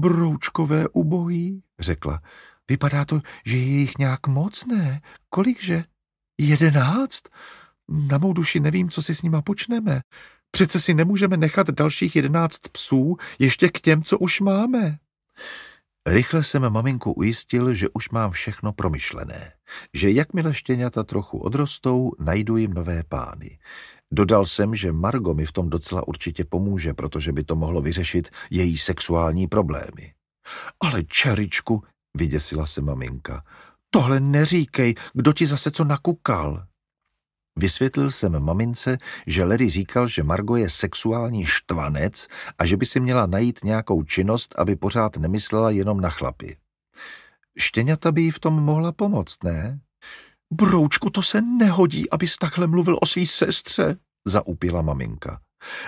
broučkové ubojí, řekla. Vypadá to, že je jich nějak mocné. Kolikže? Jedenáct? Na mou duši nevím, co si s nima počneme. Přece si nemůžeme nechat dalších jedenáct psů ještě k těm, co už máme. Rychle jsem maminku ujistil, že už mám všechno promyšlené, že jakmile štěňata trochu odrostou, najdu jim nové pány. Dodal jsem, že Margo mi v tom docela určitě pomůže, protože by to mohlo vyřešit její sexuální problémy. Ale čeričku, vyděsila se maminka, tohle neříkej, kdo ti zase co nakukal. Vysvětlil jsem mamince, že Larry říkal, že Margo je sexuální štvanec a že by si měla najít nějakou činnost, aby pořád nemyslela jenom na chlapy. Štěňata by jí v tom mohla pomoct, ne? Broučku, to se nehodí, abys takhle mluvil o svý sestře, zaupila maminka.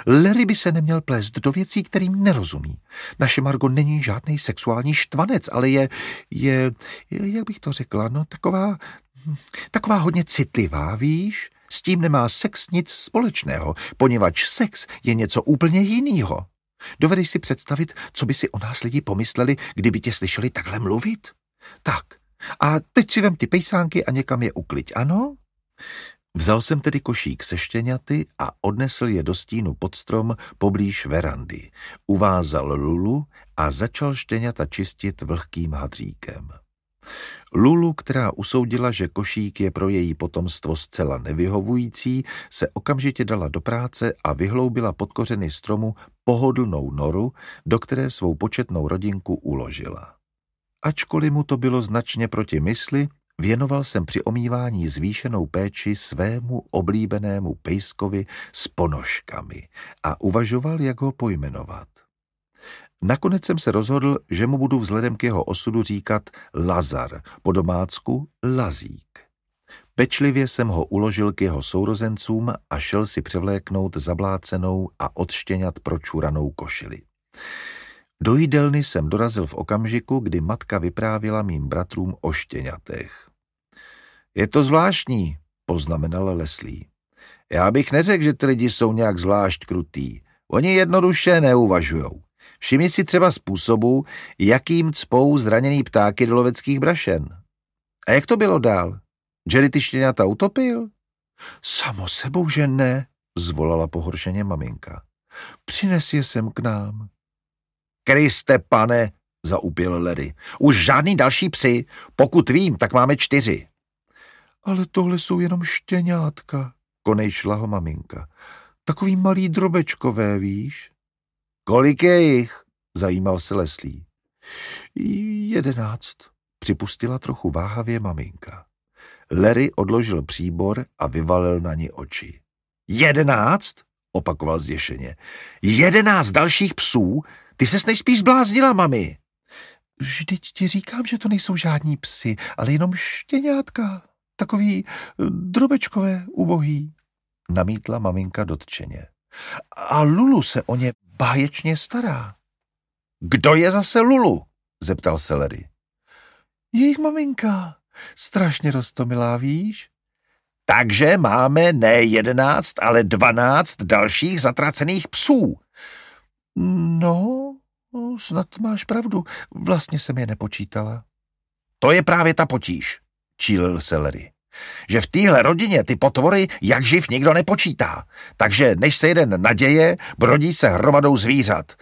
Larry by se neměl plést do věcí, kterým nerozumí. Naše Margo není žádný sexuální štvanec, ale je, je, je, jak bych to řekla, no taková, taková hodně citlivá, víš? S tím nemá sex nic společného, poněvadž sex je něco úplně jiného. Dovedeš si představit, co by si o nás lidi pomysleli, kdyby tě slyšeli takhle mluvit? Tak, a teď si vem ty pejsánky a někam je ukliď, ano? Vzal jsem tedy košík se štěňaty a odnesl je do stínu pod strom poblíž verandy. Uvázal Lulu a začal štěňata čistit vlhkým hadříkem. Lulu, která usoudila, že košík je pro její potomstvo zcela nevyhovující, se okamžitě dala do práce a vyhloubila pod kořeny stromu pohodlnou noru, do které svou početnou rodinku uložila. Ačkoliv mu to bylo značně proti mysli, věnoval jsem při omývání zvýšenou péči svému oblíbenému pejskovi s ponožkami a uvažoval, jak ho pojmenovat. Nakonec jsem se rozhodl, že mu budu vzhledem k jeho osudu říkat Lazar, po domácku Lazík. Pečlivě jsem ho uložil k jeho sourozencům a šel si převléknout zablácenou a odštěňat pročuranou košili. Do jídelny jsem dorazil v okamžiku, kdy matka vyprávěla mým bratrům o štěňatech. Je to zvláštní, poznamenal Leslí. Já bych neřekl, že ty lidi jsou nějak zvlášť krutý. Oni jednoduše neuvažujou. Všimni si třeba způsobu, jakým cpou zraněný ptáky do loveckých brašen. A jak to bylo dál? Jerry ty štěňata utopil? Samo sebou, že ne, zvolala pohoršeně maminka. Přines je sem k nám. Kriste pane, zaupil Lery. Už žádný další psy, pokud vím, tak máme čtyři. Ale tohle jsou jenom štěňátka, konejšla ho maminka. Takový malý drobečkové, víš? Kolik je jich? Zajímal se Leslí. Jedenáct, připustila trochu váhavě maminka. Larry odložil příbor a vyvalil na ní oči. Jedenáct? opakoval zděšeně. Jedenáct dalších psů? Ty ses nejspíš zbláznila, mami. Vždyť ti říkám, že to nejsou žádní psy, ale jenom štěňátka. Takový eh, drobečkové, ubohý. Namítla maminka dotčeně. A Lulu se o ně báječně stará. Kdo je zase Lulu? zeptal se Lery. Jejich maminka. Strašně rostomilá, víš? Takže máme ne jedenáct, ale dvanáct dalších zatracených psů. No, snad máš pravdu. Vlastně jsem je nepočítala. To je právě ta potíž, čílil Larry, Že v téhle rodině ty potvory jak živ nikdo nepočítá. Takže než se jeden naděje, brodí se hromadou zvířat.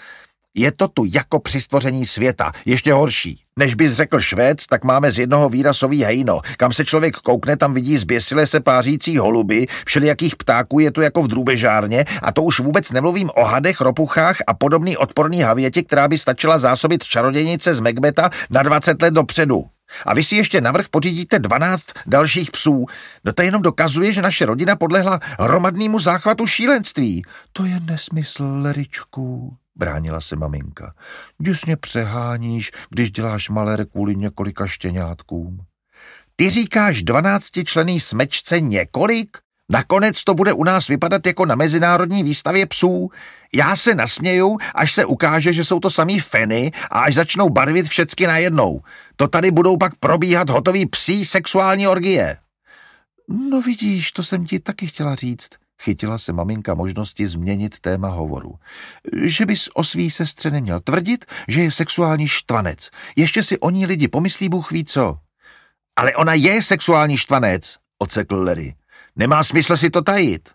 Je to tu jako při stvoření světa, ještě horší. Než bys řekl Švéd, tak máme z jednoho výrazový hejno. Kam se člověk koukne, tam vidí zběsile se pářící holuby, všelijakých ptáků je tu jako v drůbežárně a to už vůbec nemluvím o hadech, ropuchách a podobný odporný havěti, která by stačila zásobit čarodějnice z Megbeta na 20 let dopředu. A vy si ještě navrh pořídíte 12 dalších psů. No to jenom dokazuje, že naše rodina podlehla hromadnému záchvatu šílenství. To je nesmysl, Leričku bránila se maminka. Děsně přeháníš, když děláš malér kvůli několika štěňátkům. Ty říkáš dvanáctičlený smečce několik? Nakonec to bude u nás vypadat jako na mezinárodní výstavě psů. Já se nasměju, až se ukáže, že jsou to samý feny a až začnou barvit všecky najednou. To tady budou pak probíhat hotový psí sexuální orgie. No vidíš, to jsem ti taky chtěla říct. Chytila se maminka možnosti změnit téma hovoru. Že bys o svý sestře neměl tvrdit, že je sexuální štvanec. Ještě si o ní lidi pomyslí Bůh ví co. Ale ona je sexuální štvanec, ocekl Larry. Nemá smysl si to tajit.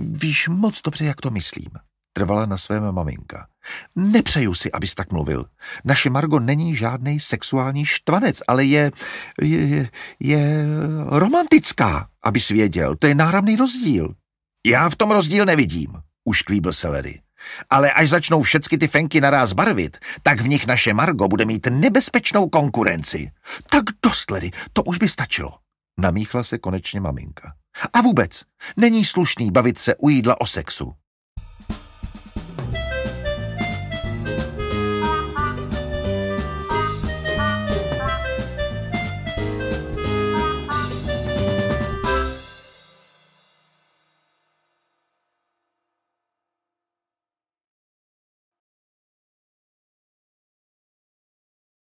Víš moc dobře, jak to myslím, trvala na svém maminka. Nepřeju si, abys tak mluvil. Naše Margo není žádný sexuální štvanec, ale je, je, je romantická, abys věděl. To je náramný rozdíl. Já v tom rozdíl nevidím, ušklíbil se Larry. Ale až začnou všechny ty fenky naráz barvit, tak v nich naše Margo bude mít nebezpečnou konkurenci. Tak dost, Larry, to už by stačilo. Namíchla se konečně maminka. A vůbec, není slušný bavit se u jídla o sexu.